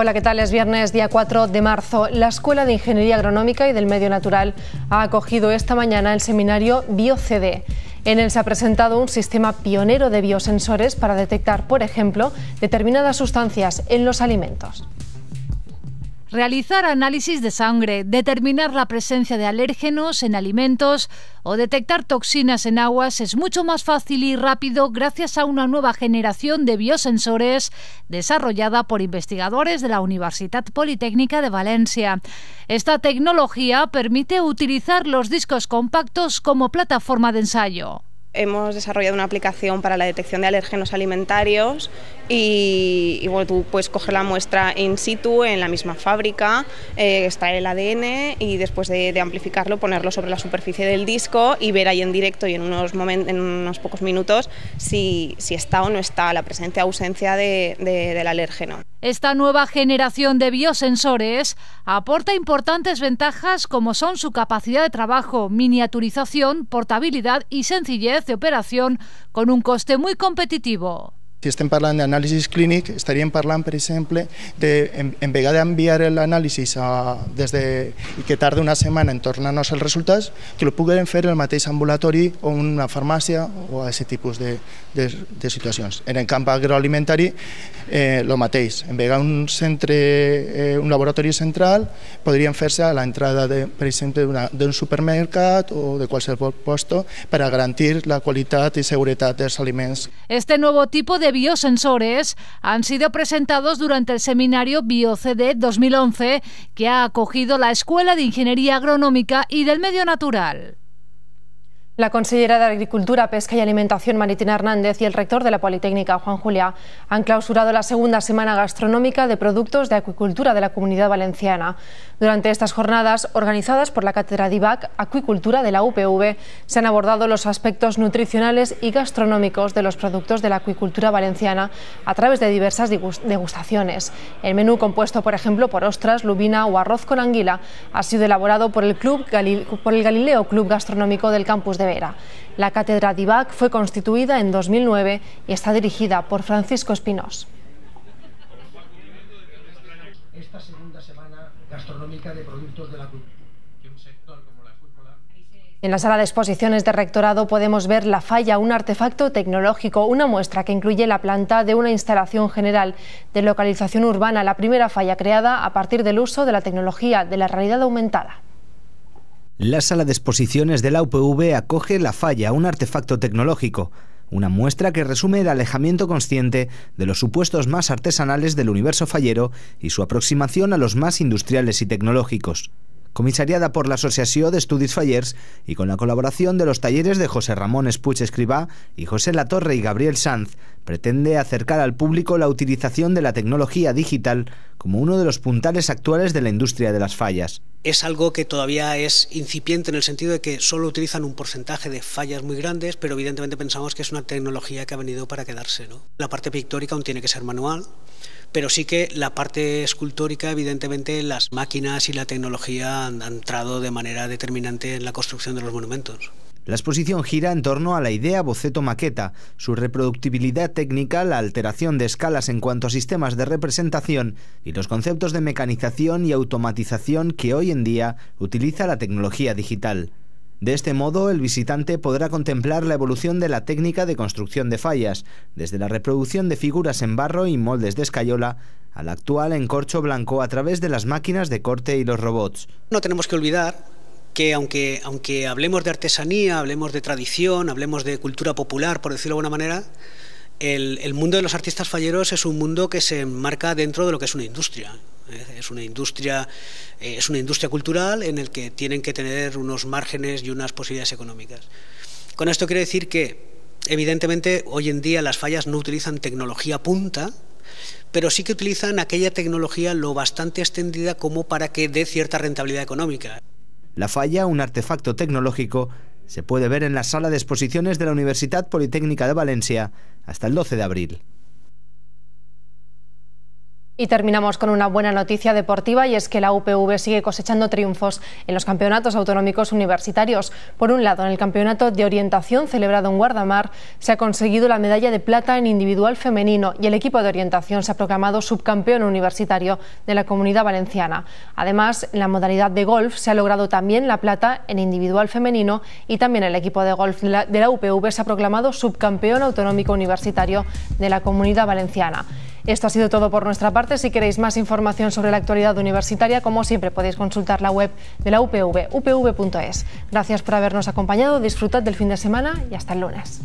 Hola, ¿qué tal? Es viernes, día 4 de marzo. La Escuela de Ingeniería Agronómica y del Medio Natural ha acogido esta mañana el seminario BioCD. En él se ha presentado un sistema pionero de biosensores para detectar, por ejemplo, determinadas sustancias en los alimentos realizar análisis de sangre, determinar la presencia de alérgenos en alimentos o detectar toxinas en aguas es mucho más fácil y rápido gracias a una nueva generación de biosensores desarrollada por investigadores de la Universidad Politécnica de Valencia. Esta tecnología permite utilizar los discos compactos como plataforma de ensayo hemos desarrollado una aplicación para la detección de alérgenos alimentarios y, bueno, tú puedes coger la muestra in situ en la misma fábrica, extraer eh, el ADN y después de, amplificarlo ponerlo sobre la superficie del disco y ver ahí en directo y en unos, en unos pocos minutos si, está o no está la presencia o ausencia de, del alérgeno. Esta nueva generación de biosensores aporta importantes ventajas como son su capacidad de trabajo, miniaturización, portabilidad y sencillez de operación con un coste muy competitivo. Si estem parlant d'anàlisis clínic, estaríem parlant, per exemple, de, en, en vegada d'enviar l'anàlisi des de, i que tarda una setmana en tornar-nos els resultats, que ho puguem fer el mateix ambulatori o una farmàcia o a aquest tipus de, de, de situacions. En el camp agroalimentari, eh, mateix. En vegada un centre, eh, un laboratori central, podrien fer-se a l'entrada, per exemple, d'un supermercat o de qualsevol lloc per a garantir la qualitat i seguretat dels aliments. Este nou tipus de biosensores han sido presentados durante el seminario BioCD 2011 que ha acogido la Escuela de Ingeniería Agronómica y del Medio Natural. La consellera de Agricultura, Pesca y Alimentación, Maritina Hernández, y el rector de la Politécnica, Juan Juliá, han clausurado la segunda semana gastronómica de productos de acuicultura de la Comunidad Valenciana. Durante estas jornadas, organizadas por la Cátedra DIVAC Acuicultura de la UPV, se han abordado los aspectos nutricionales y gastronómicos de los productos de la acuicultura valenciana a través de diversas degustaciones. El menú, compuesto por ejemplo por ostras, lubina o arroz con anguila, ha sido elaborado por el, Club por el Galileo Club Gastronómico del Campus de la cátedra DIVAC fue constituida en 2009 y está dirigida por Francisco Espinós. En la sala de exposiciones de rectorado podemos ver la falla, un artefacto tecnológico, una muestra que incluye la planta de una instalación general de localización urbana, la primera falla creada a partir del uso de la tecnología de la realidad aumentada. La sala de exposiciones de la UPV acoge La Falla, un artefacto tecnológico, una muestra que resume el alejamiento consciente de los supuestos más artesanales del universo fallero y su aproximación a los más industriales y tecnológicos. Comisariada por la Asociación de estudios Fallers y con la colaboración de los talleres de José Ramón Espuch Escribá y José Latorre y Gabriel Sanz, pretende acercar al público la utilización de la tecnología digital como uno de los puntales actuales de la industria de las fallas es algo que todavía es incipiente en el sentido de que solo utilizan un porcentaje de fallas muy grandes, pero evidentemente pensamos que es una tecnología que ha venido para quedarse. ¿no? La parte pictórica aún tiene que ser manual, pero sí que la parte escultórica, evidentemente, las máquinas y la tecnología han entrado de manera determinante en la construcción de los monumentos. La exposición gira en torno a la idea boceto maqueta, su reproductibilidad técnica, la alteración de escalas en cuanto a sistemas de representación y los conceptos de mecanización y automatización que hoy en día utiliza la tecnología digital. De este modo, el visitante podrá contemplar la evolución de la técnica de construcción de fallas, desde la reproducción de figuras en barro y moldes de escayola al actual en corcho blanco a través de las máquinas de corte y los robots. No tenemos que olvidar que aunque, aunque hablemos de artesanía, hablemos de tradición, hablemos de cultura popular, por decirlo de alguna manera, el, mundo de los artistas falleros es un mundo que se enmarca dentro de lo que es una industria. ¿eh? Es una industria, eh, es una industria cultural en el que tienen que tener unos márgenes y unas posibilidades económicas. Con esto quiero decir que, evidentemente, hoy en día las fallas no utilizan tecnología punta, pero sí que utilizan aquella tecnología lo bastante extendida como para que dé cierta rentabilidad económica. La falla, un artefacto tecnológico, se puede ver en la sala de exposiciones de la Universidad Politécnica de Valencia hasta el 12 de abril. Y terminamos con una buena noticia deportiva y es que la UPV sigue cosechando triunfos en los campeonatos autonómicos universitarios. Por un lado, en el campeonato de orientación celebrado en Guardamar se ha conseguido la medalla de plata en individual femenino y el equipo de orientación se ha proclamado subcampeón universitario de la comunidad valenciana. Además, en la modalidad de golf se ha logrado también la plata en individual femenino y también el equipo de golf de la UPV se ha proclamado subcampeón autonómico universitario de la comunidad valenciana. Esto ha sido todo por nuestra parte. Si queréis más información sobre la actualidad universitaria, como siempre podéis consultar la web de la UPV, upv.es. Gracias por habernos acompañado, disfrutad del fin de semana y hasta el lunes.